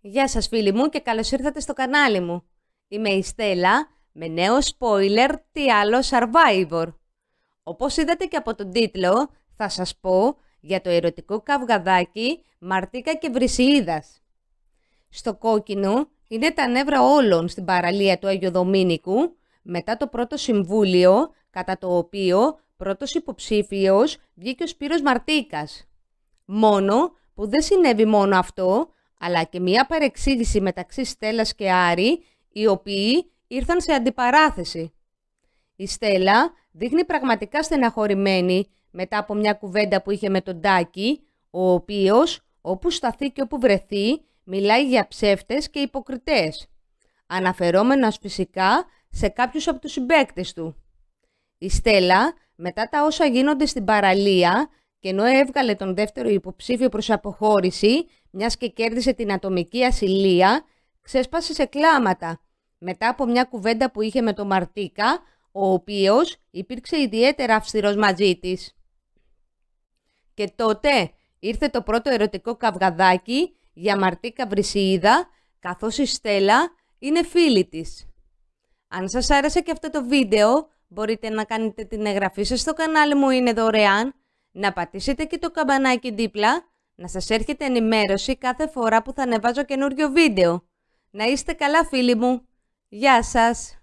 Γεια σας φίλοι μου και καλώς ήρθατε στο κανάλι μου. Είμαι η Στέλλα με νέο spoiler τι άλλο Survivor. Όπως είδατε και από τον τίτλο θα σας πω για το ερωτικό καυγαδάκι Μαρτίκα και Βρυσιίδας. Στο κόκκινο είναι τα νεύρα όλων στην παραλία του Αγιο Δομήνικου μετά το πρώτο συμβούλιο κατά το οποίο πρώτος υποψήφιος βγήκε ο Σπύρος Μαρτίκας. Μόνο που δεν συνέβη μόνο αυτό, αλλά και μια παρεξήγηση μεταξύ Στέλλας και Άρη, οι οποίοι ήρθαν σε αντιπαράθεση. Η Στέλλα δείχνει πραγματικά στεναχωρημένη μετά από μια κουβέντα που είχε με τον Τάκη, ο οποίος, όπου σταθεί και όπου βρεθεί, μιλάει για ψεύτες και υποκριτές, αναφερόμενος φυσικά σε κάποιους από τους συμπέκτες του. Η Στέλλα, μετά τα όσα γίνονται στην παραλία, και ενώ έβγαλε τον δεύτερο υποψήφιο προς αποχώρηση, μιας και κέρδισε την ατομική ασυλία, ξέσπασε σε κλάματα. Μετά από μια κουβέντα που είχε με τον Μαρτίκα, ο οποίος υπήρξε ιδιαίτερα αυστηρός μαζί της. Και τότε ήρθε το πρώτο ερωτικό καυγαδάκι για Μαρτίκα Βρυσίδα, καθώς η Στέλλα είναι φίλη της. Αν σας άρεσε και αυτό το βίντεο, μπορείτε να κάνετε την εγγραφή σας στο κανάλι μου, είναι δωρεάν να πατήσετε και το καμπανάκι δίπλα, να σας έρχεται ενημέρωση κάθε φορά που θα ανεβάζω καινούριο βίντεο. Να είστε καλά φίλοι μου. Γεια σας!